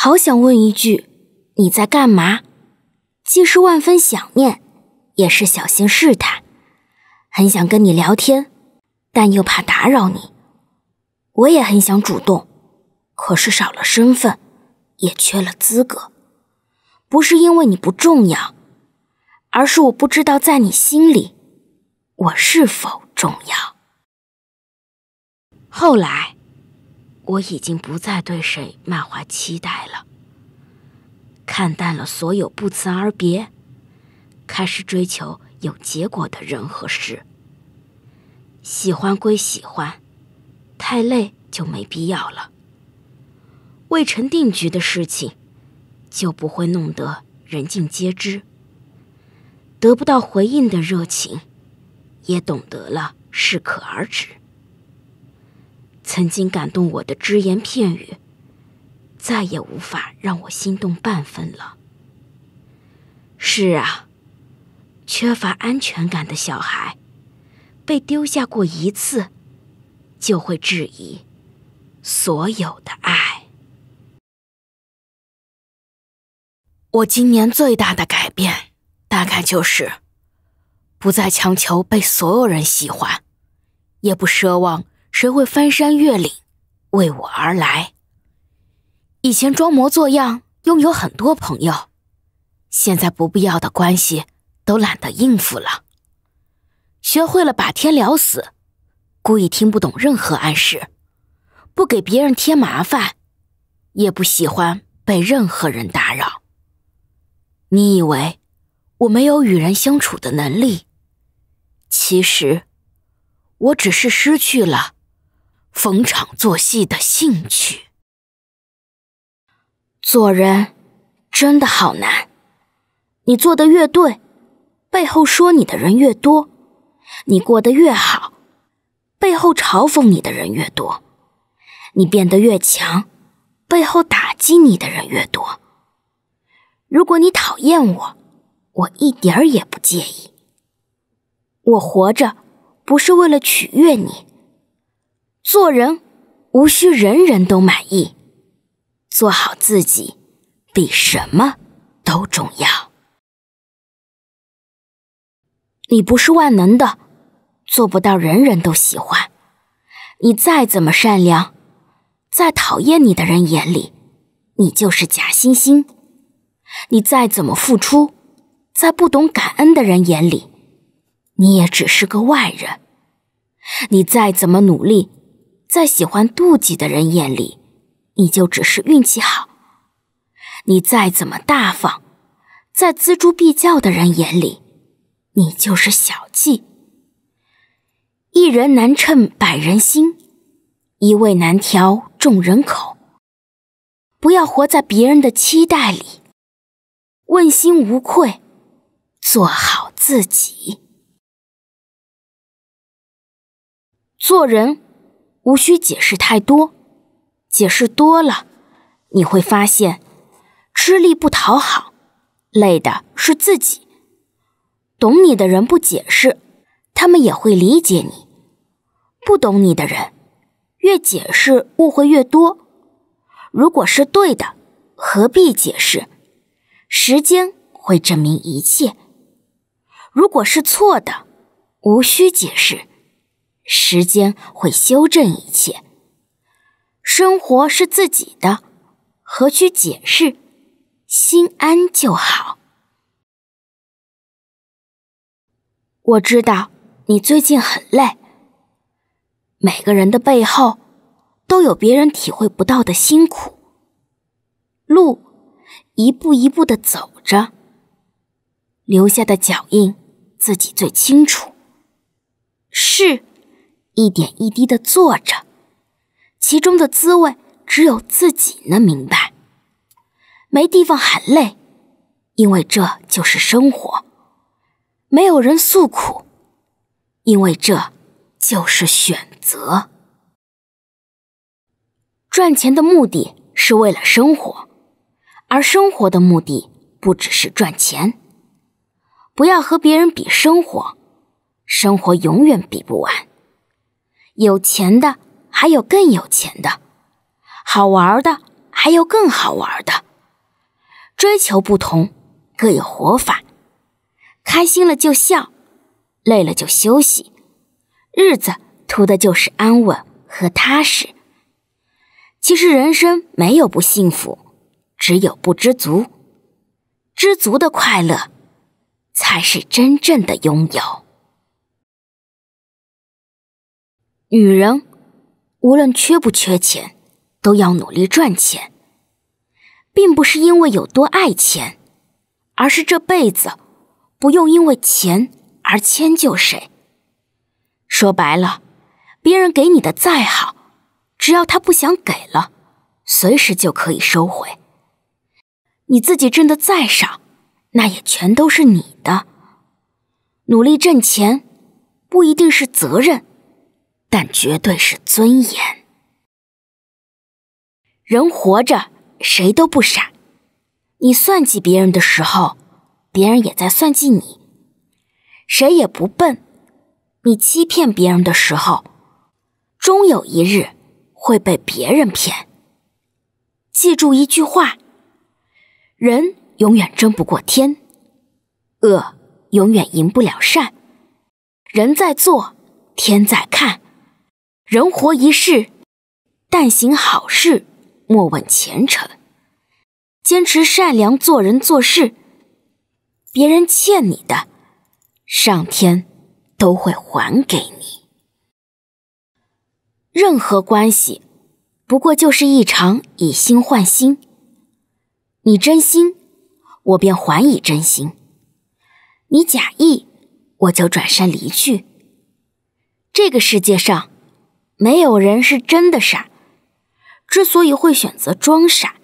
好想问一句，你在干嘛？既是万分想念，也是小心试探。很想跟你聊天，但又怕打扰你。我也很想主动，可是少了身份，也缺了资格。不是因为你不重要，而是我不知道在你心里，我是否重要。后来。我已经不再对谁满怀期待了，看淡了所有不辞而别，开始追求有结果的人和事。喜欢归喜欢，太累就没必要了。未成定局的事情，就不会弄得人尽皆知。得不到回应的热情，也懂得了适可而止。曾经感动我的只言片语，再也无法让我心动半分了。是啊，缺乏安全感的小孩，被丢下过一次，就会质疑所有的爱。我今年最大的改变，大概就是，不再强求被所有人喜欢，也不奢望。谁会翻山越岭为我而来？以前装模作样拥有很多朋友，现在不必要的关系都懒得应付了。学会了把天聊死，故意听不懂任何暗示，不给别人添麻烦，也不喜欢被任何人打扰。你以为我没有与人相处的能力？其实，我只是失去了。逢场作戏的兴趣，做人真的好难。你做的越对，背后说你的人越多；你过得越好，背后嘲讽你的人越多；你变得越强，背后打击你的人越多。如果你讨厌我，我一点儿也不介意。我活着不是为了取悦你。做人，无需人人都满意。做好自己，比什么都重要。你不是万能的，做不到人人都喜欢。你再怎么善良，在讨厌你的人眼里，你就是假惺惺；你再怎么付出，在不懂感恩的人眼里，你也只是个外人。你再怎么努力。在喜欢妒忌的人眼里，你就只是运气好；你再怎么大方，在锱铢必较的人眼里，你就是小气。一人难称百人心，一味难调众人口。不要活在别人的期待里，问心无愧，做好自己。做人。无需解释太多，解释多了，你会发现吃力不讨好，累的是自己。懂你的人不解释，他们也会理解你；不懂你的人，越解释误会越多。如果是对的，何必解释？时间会证明一切。如果是错的，无需解释。时间会修正一切，生活是自己的，何须解释？心安就好。我知道你最近很累，每个人的背后都有别人体会不到的辛苦。路一步一步的走着，留下的脚印自己最清楚。是。一点一滴的做着，其中的滋味只有自己能明白。没地方喊累，因为这就是生活；没有人诉苦，因为这就是选择。赚钱的目的是为了生活，而生活的目的不只是赚钱。不要和别人比生活，生活永远比不完。有钱的，还有更有钱的；好玩的，还有更好玩的。追求不同，各有活法。开心了就笑，累了就休息。日子图的就是安稳和踏实。其实人生没有不幸福，只有不知足。知足的快乐，才是真正的拥有。女人，无论缺不缺钱，都要努力赚钱，并不是因为有多爱钱，而是这辈子不用因为钱而迁就谁。说白了，别人给你的再好，只要他不想给了，随时就可以收回。你自己挣的再少，那也全都是你的。努力挣钱，不一定是责任。但绝对是尊严。人活着，谁都不傻。你算计别人的时候，别人也在算计你。谁也不笨。你欺骗别人的时候，终有一日会被别人骗。记住一句话：人永远争不过天，恶永远赢不了善。人在做，天在看。人活一世，但行好事，莫问前程。坚持善良做人做事，别人欠你的，上天都会还给你。任何关系，不过就是一场以心换心。你真心，我便还以真心；你假意，我就转身离去。这个世界上。没有人是真的傻，之所以会选择装傻，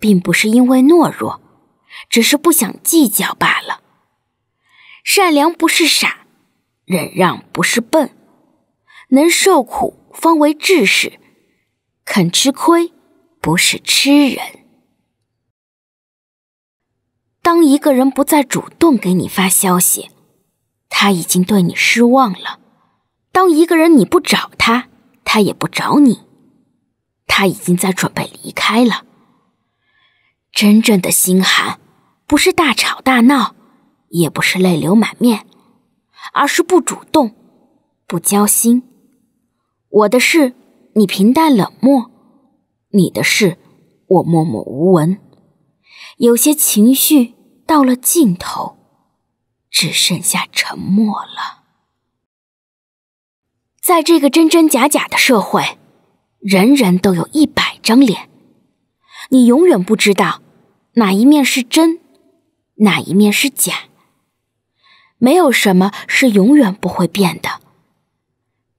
并不是因为懦弱，只是不想计较罢了。善良不是傻，忍让不是笨，能受苦方为志士，肯吃亏不是吃人。当一个人不再主动给你发消息，他已经对你失望了；当一个人你不找他，他也不找你，他已经在准备离开了。真正的心寒，不是大吵大闹，也不是泪流满面，而是不主动，不交心。我的事你平淡冷漠，你的事我默默无闻。有些情绪到了尽头，只剩下沉默了。在这个真真假假的社会，人人都有一百张脸，你永远不知道哪一面是真，哪一面是假。没有什么是永远不会变的。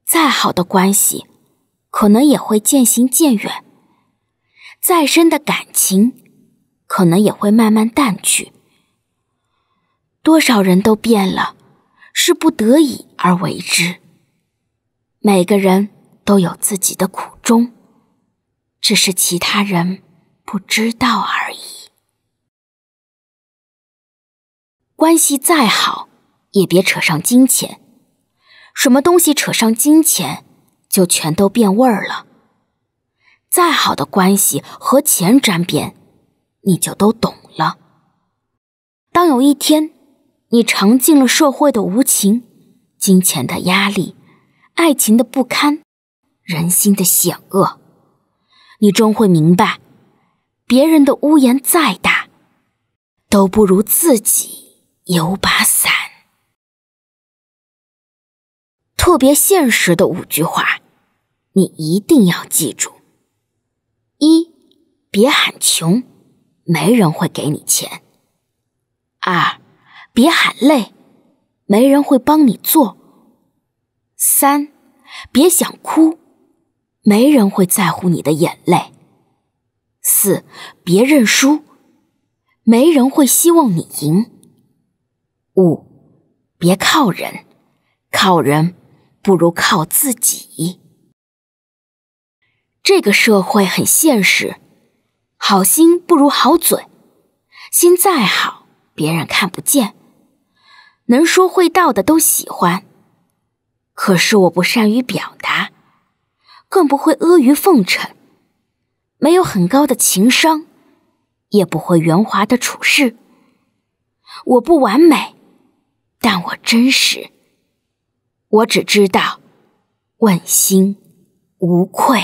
再好的关系，可能也会渐行渐远；再深的感情，可能也会慢慢淡去。多少人都变了，是不得已而为之。每个人都有自己的苦衷，只是其他人不知道而已。关系再好，也别扯上金钱。什么东西扯上金钱，就全都变味儿了。再好的关系和钱沾边，你就都懂了。当有一天你尝尽了社会的无情、金钱的压力，爱情的不堪，人心的险恶，你终会明白。别人的屋檐再大，都不如自己有把伞。特别现实的五句话，你一定要记住：一，别喊穷，没人会给你钱；二，别喊累，没人会帮你做。三，别想哭，没人会在乎你的眼泪。四，别认输，没人会希望你赢。五，别靠人，靠人不如靠自己。这个社会很现实，好心不如好嘴，心再好别人看不见，能说会道的都喜欢。可是我不善于表达，更不会阿谀奉承，没有很高的情商，也不会圆滑的处事。我不完美，但我真实。我只知道，问心无愧。